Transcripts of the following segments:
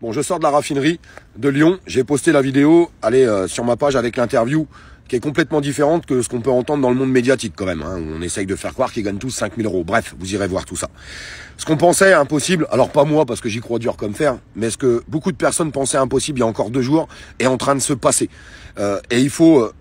Bon, je sors de la raffinerie de Lyon. J'ai posté la vidéo, allez, euh, sur ma page avec l'interview, qui est complètement différente que ce qu'on peut entendre dans le monde médiatique quand même. Hein, on essaye de faire croire qu'ils gagnent tous 5000 euros. Bref, vous irez voir tout ça. Ce qu'on pensait impossible, alors pas moi parce que j'y crois dur comme fer, mais ce que beaucoup de personnes pensaient impossible il y a encore deux jours est en train de se passer. Euh, et il faut euh,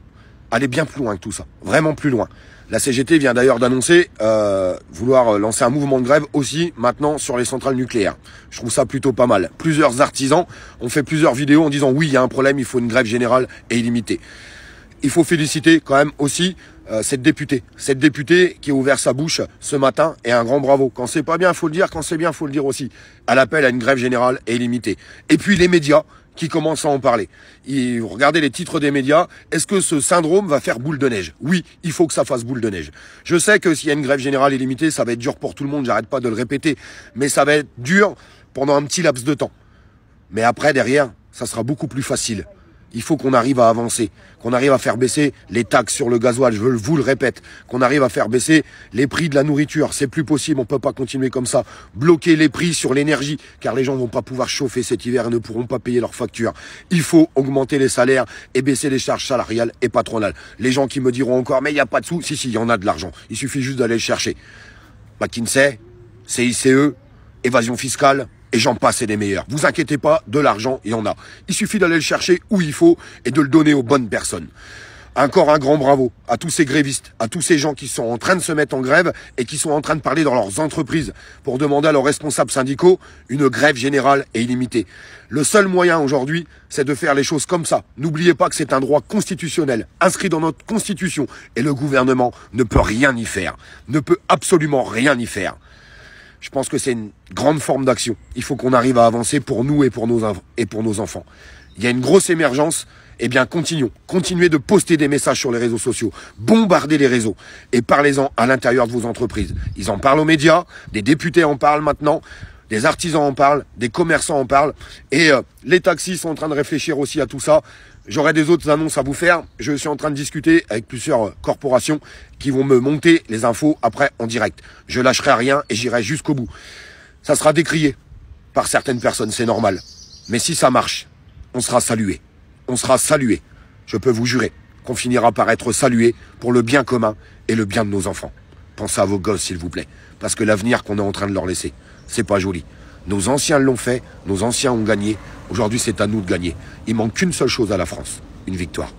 aller bien plus loin que tout ça, vraiment plus loin. La CGT vient d'ailleurs d'annoncer euh, vouloir euh, lancer un mouvement de grève aussi maintenant sur les centrales nucléaires. Je trouve ça plutôt pas mal. Plusieurs artisans ont fait plusieurs vidéos en disant oui, il y a un problème, il faut une grève générale et illimitée. Il faut féliciter quand même aussi euh, cette députée, cette députée qui a ouvert sa bouche ce matin et un grand bravo. Quand c'est pas bien, faut le dire. Quand c'est bien, faut le dire aussi. À l'appel à une grève générale et illimitée. Et puis les médias qui commence à en parler. Et regardez les titres des médias. Est-ce que ce syndrome va faire boule de neige Oui, il faut que ça fasse boule de neige. Je sais que s'il y a une grève générale illimitée, ça va être dur pour tout le monde, j'arrête pas de le répéter, mais ça va être dur pendant un petit laps de temps. Mais après, derrière, ça sera beaucoup plus facile il faut qu'on arrive à avancer, qu'on arrive à faire baisser les taxes sur le gasoil, je vous le répète, qu'on arrive à faire baisser les prix de la nourriture, c'est plus possible, on ne peut pas continuer comme ça, bloquer les prix sur l'énergie, car les gens vont pas pouvoir chauffer cet hiver et ne pourront pas payer leurs factures. Il faut augmenter les salaires et baisser les charges salariales et patronales. Les gens qui me diront encore, mais il n'y a pas de sous, si, si, il y en a de l'argent, il suffit juste d'aller le chercher. McKinsey, CICE, évasion fiscale, et j'en passe et des meilleurs. Vous inquiétez pas, de l'argent, il y en a. Il suffit d'aller le chercher où il faut et de le donner aux bonnes personnes. Encore un grand bravo à tous ces grévistes, à tous ces gens qui sont en train de se mettre en grève et qui sont en train de parler dans leurs entreprises pour demander à leurs responsables syndicaux une grève générale et illimitée. Le seul moyen aujourd'hui, c'est de faire les choses comme ça. N'oubliez pas que c'est un droit constitutionnel, inscrit dans notre constitution, et le gouvernement ne peut rien y faire, ne peut absolument rien y faire je pense que c'est une grande forme d'action. Il faut qu'on arrive à avancer pour nous et pour nos, et pour nos enfants. Il y a une grosse émergence. Eh bien, continuons. Continuez de poster des messages sur les réseaux sociaux. Bombardez les réseaux. Et parlez-en à l'intérieur de vos entreprises. Ils en parlent aux médias. Des députés en parlent maintenant des artisans en parlent, des commerçants en parlent, et euh, les taxis sont en train de réfléchir aussi à tout ça. J'aurai des autres annonces à vous faire. Je suis en train de discuter avec plusieurs euh, corporations qui vont me monter les infos après en direct. Je lâcherai rien et j'irai jusqu'au bout. Ça sera décrié par certaines personnes, c'est normal. Mais si ça marche, on sera salué. On sera salué. Je peux vous jurer qu'on finira par être salué pour le bien commun et le bien de nos enfants. Pensez à vos gosses, s'il vous plaît. Parce que l'avenir qu'on est en train de leur laisser, c'est pas joli. Nos anciens l'ont fait, nos anciens ont gagné. Aujourd'hui, c'est à nous de gagner. Il manque qu'une seule chose à la France, une victoire.